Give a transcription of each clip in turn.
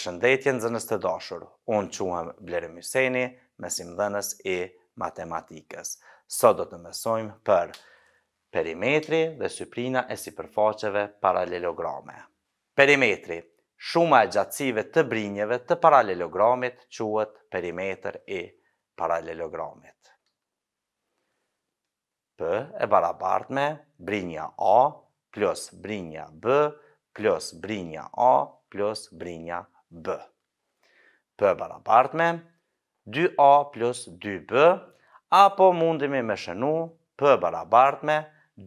përshëndetje zënës të dashur. Unë quëm Blerë Myseni, mesim dhenës i matematikës. Sot do të mësojmë për perimetri dhe syprina e si përfaqeve paralelograme. Perimetri, shuma e gjatësive të brinjeve të paralelogramit quët perimetr i paralelogramit. P e barabart me brinja A plus brinja B plus brinja A plus brinja B b. p barabart me 2a plus 2b, apo mundemi me shënu p barabart me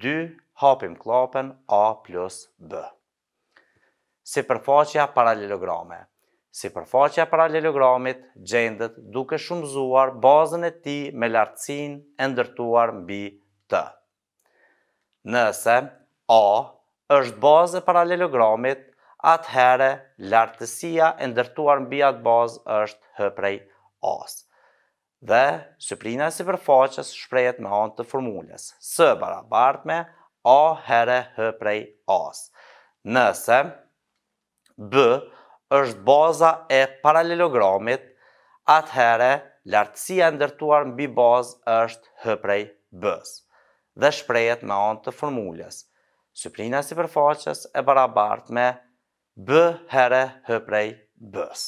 2 hapim klapen a plus b. Si përfaqja paralelograme Si përfaqja paralelogramit, gjendet duke shumëzuar bazën e ti me lartësin e ndërtuar mbi të. Nëse A është bazë e paralelogramit, atëherë lartësia e ndërtuar në bia bazë është hë prej asë. Dhe syprina e përfaqës shprehet me anë të formulës s barabart me a herë h prej a. Nëse b është baza e paralelogramit, atëherë lartësia e ndërtuar mbi bazë është h prej b. Dhe shprehet me anë të formulës syprina e përfaqës e barabart me b herë h prej bës.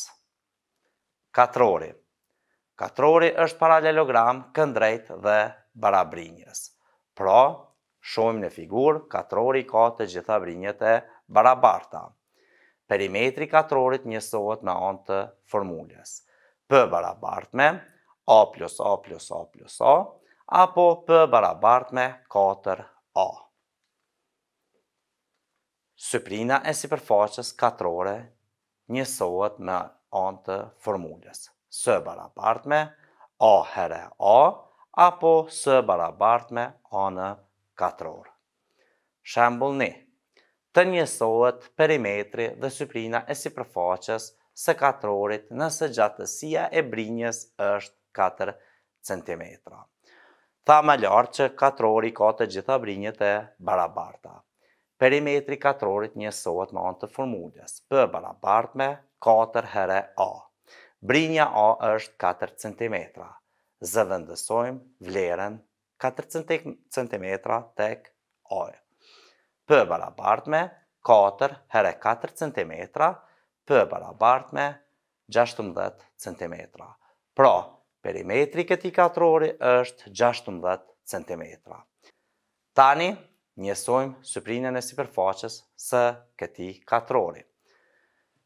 Katrori. Katrori është paralelogram këndrejt dhe barabrinjës. Pra, shumë në figurë, katrori ka të gjitha brinjët e barabarta. Perimetri katrorit njësohet me antë të formulës. P barabart me A plus A plus A plus A, apo P barabart me 4A. Syprina e si përfaqës katrore njësohet me anë të formullës. Së barabart me A herë A, apo së barabart me A në katrore. Shembul një, të njësohet perimetri dhe syprina e si përfaqës së katrorit nëse gjatësia e brinjës është 4 cm. Tha me lartë që katrori ka të gjitha brinjët e barabarta perimetri katrorit njësohet me anë të formulës, P barabart me 4 herë A. Brinja A është 4 cm. Zëvendësojmë vlerën 4 cm tek A. P barabart me 4 herë 4 cm, P barabart me 16 cm. Pra, perimetri këti katrori është 16 cm. Tani, njësojmë shëprinën e sipërfaqës së këti katrori.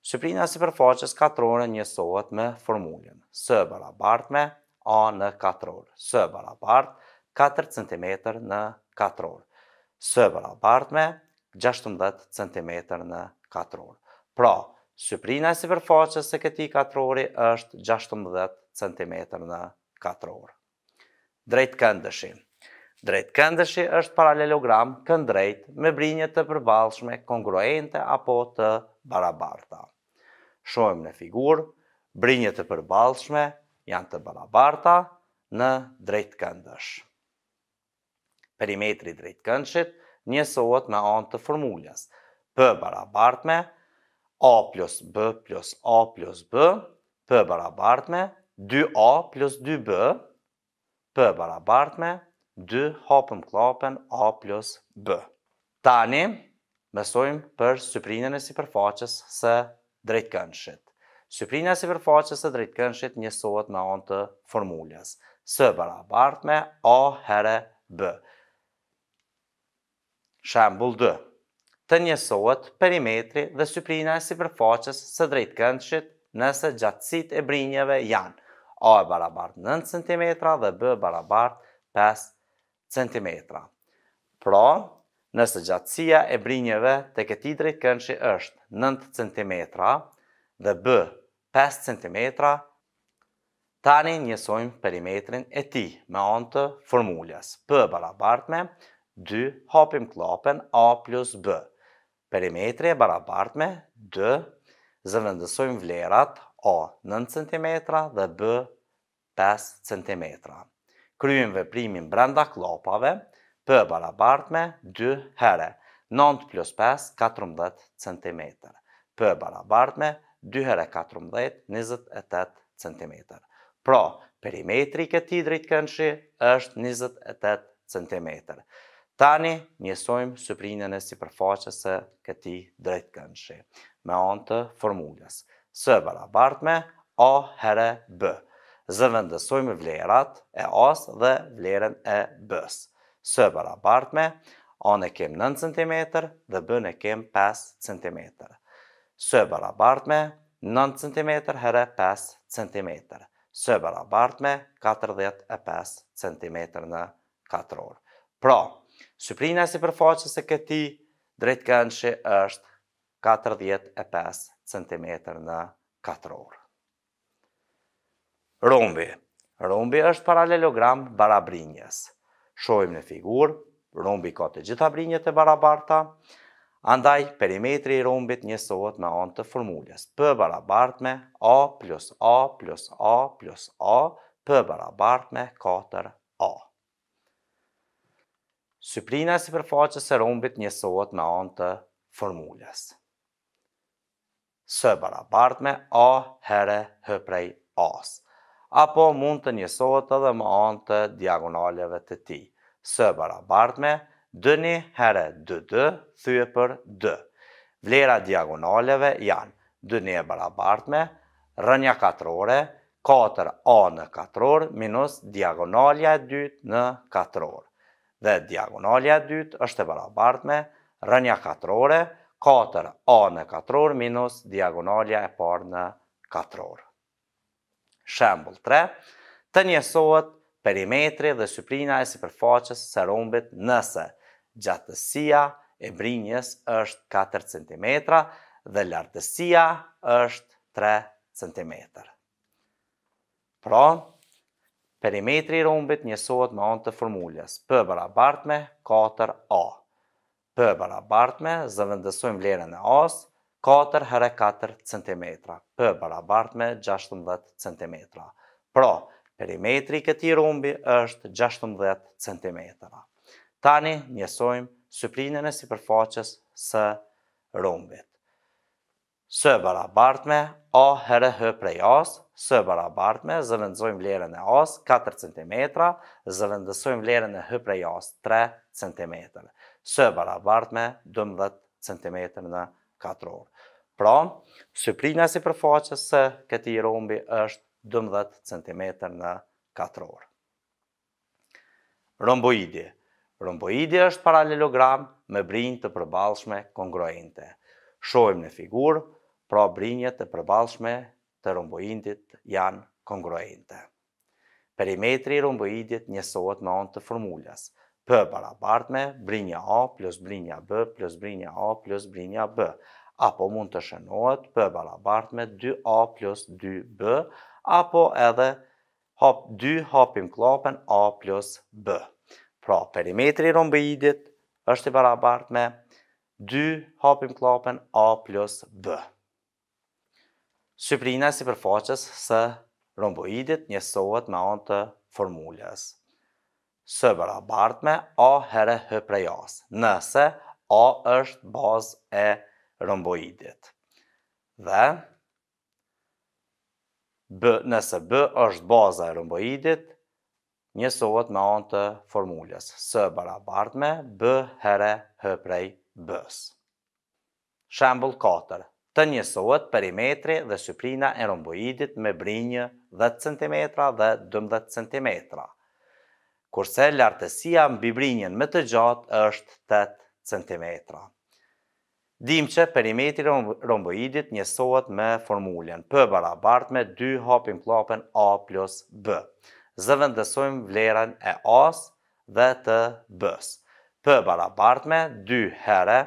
Shëprinën e sipërfaqës katrori njësojt me formullin së barabart me A në katror, së barabart 4 cm në katror, së barabart me 16 cm në katror. Pra, shëprinën e sipërfaqës së këti katrori është 16 cm në katror. Drejtë këndëshimë. Drejtë këndëshi është paralelogram këndrejt me brinjët të përbalshme, kongruente apo të barabarta. Shohem në figurë, brinjët të përbalshme janë të barabarta në drejtë këndësh. Perimetri drejtë këndëshit njësohet me anë të formulës P A plus B plus A plus B, P 2A plus 2B, P 2 hapëm klapën A plus B. Tani, mesojmë për syprinën e sipërfaqës së drejtë kënshit. Syprinën e sipërfaqës së drejtë kënshit njësot në onë të formulës. Së barabart me A herë B. Shembul 2 të njësot perimetri dhe syprina e sipërfaqës së drejtë këndshit nëse gjatësit e brinjeve janë A e barabartë 9 cm dhe B e 5 cm cm. Pra, nëse gjatësia e brinjeve të këti drejt është 9 cm dhe bë 5 cm, tani njësojmë perimetrin e ti me onë të formuljes. P barabart me 2 hapim klopen A plus B. Perimetri e barabart me 2 zëvëndësojmë vlerat A 9 cm dhe B 5 cm kryim veprimin brenda klopave për barabart me 2 herë, 9 plus 5, 14 cm, për barabart me 2 herë 14, 28 cm. Pra, perimetri këti drejtë kënëshi është 28 cm. Tani, njësojmë sëprinën e si përfaqës e këti drejtë kënëshi, me antë formullës, së barabart me A herë bë, zëvendësojmë vlerat e as dhe vlerën e bës. Së barabart me, anë e kem 9 cm dhe bën e kem 5 cm. Së barabart me, 9 cm herë 5 cm. Së barabart me, 45 cm në 4 orë. Pra, syprina si përfaqës e këti, drejtë që është 45 cm në 4 orë. Rombi. Rombi është paralelogram barabrinjës. Shohim në figurë, rombi ka të gjitha brinjët e barabarta, andaj perimetri i rombit njësohet me anë të formulës. P barabart me A plus A plus A plus A, P barabart me 4A. Syprina si përfaqës e rombit njësohet me anë të formulës. S barabart me A herë prej asë apo mund të njësohet edhe më anë të diagonaleve të ti. Së barabart me, dëni herë 2 dë, thyë për dë. Vlera diagonaleve janë dëni e barabart me, rënja katrore, 4a në katror, minus diagonalja e dytë në katror. Dhe diagonalja e dytë është e barabart me, rënja katrore, 4a në katror, minus diagonalja e parë në katror shembol 3, të njësohet perimetri dhe syprina e superfaqës së rombit nëse gjatësia e brinjës është 4 cm dhe lartësia është 3 cm. Pra, perimetri i rombit njësohet me antë të formulës P barabart me 4A. P barabart me zëvëndësojmë vlerën e asë, 4 herë 4 cm, p barabart me 16 cm. Pra, perimetri i këti rumbi është 16 cm. Tani, njësojmë syprinën e si përfaqës së rumbit. Së barabart me A herë H prej As, së barabart me zëvendësojmë vlerën e As 4 cm, zëvendësojmë vlerën e H prej As 3 cm, së barabart me 12 cm në rumbit katror. Pra, syprina si përfaqës se këti rombi është 12 cm në 4 orë. Romboidi. Romboidi është paralelogram me brinjë të përbalshme kongruente. Shojmë në figurë, pra brinjët të përbalshme të romboidit janë kongruente. Perimetri i romboidit njësohet me onë të formullas – P barabart me brinja A plus brinja B plus brinja A plus brinja B. Apo mund të shënohet P barabart me 2A plus 2B, apo edhe 2 hapim klapen A plus B. Pra, perimetri rombidit është i barabart me 2 hapim klapen A plus B. Syprina si përfaqës së romboidit njësohet me antë formulës së bërabartë me A herë hëprejas, nëse A është bazë e rëmboidit. Dhe, B, nëse B është baza e rëmboidit, njësohet me anë të formulës S barabart me B herë prej Bës. Shembul 4. Të njësohet perimetri dhe syprina e rëmboidit me brinjë 10 cm dhe 12 cm kurse lartësia mbi bibrinjen më të gjatë është 8 cm. Dim që perimetri romboidit njësohet me formulen P barabart me 2 hapim klapen A plus B. Zëvëndësojmë vlerën e A-s dhe të B-s. P barabart me 2 herë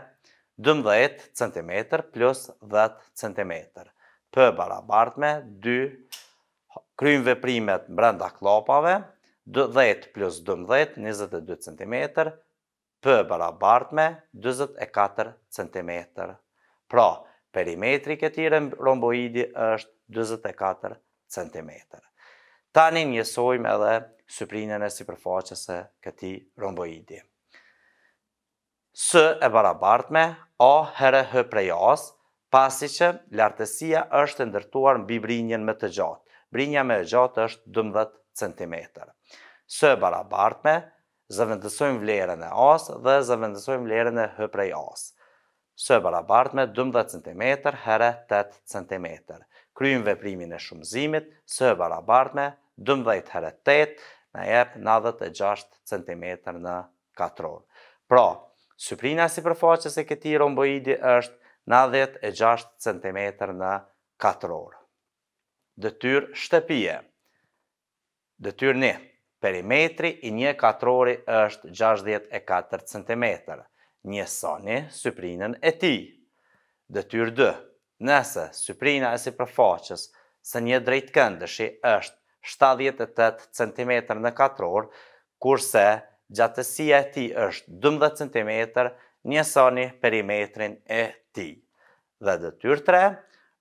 12 cm plus 10 cm. P barabart me 2 kryjnë veprimet mërënda klapave, 10 plus 12, 22 cm, P barabart me 24 cm. Pra, perimetri këti romboidi është 24 cm. Tanin njësojmë edhe syprinën e si përfaqës e këti romboidi. S e barabart me A herë hë prejas, pasi që lartësia është ndërtuar në bibrinjen më të gjatë brinja me e gjatë është 12 cm. Së e barabartme, zëvendësojmë vlerën e asë dhe zëvendësojmë vlerën e hëprej asë. Së e barabartme, 12 cm herë 8 cm. Kryjmë veprimin e shumëzimit, së e barabartme, 12 herë 8, në jepë 96 cm në katronë. Pra, syprina si përfaqës e këti romboidi është 96 cm në katronë dëtyr shtëpije. Dëtyr një, perimetri i një katrori është 64 cm, një soni, syprinën e ti. Dëtyr 2, nëse syprina e si përfaqës së një drejtë këndëshi është 78 cm në katror, kurse gjatësia e ti është 12 cm njësoni perimetrin e ti. Dhe dëtyr 3,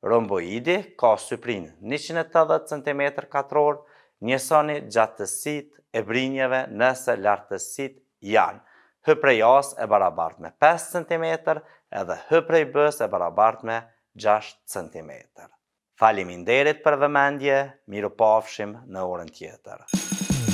Romboidi ka syprin 180 cm katror, njësoni gjatësit e brinjeve nëse lartësit janë. Hëprej as e barabart me 5 cm edhe hëprej bës e barabart me 6 cm. Falimin derit për vëmendje, miru pafshim në orën tjetër.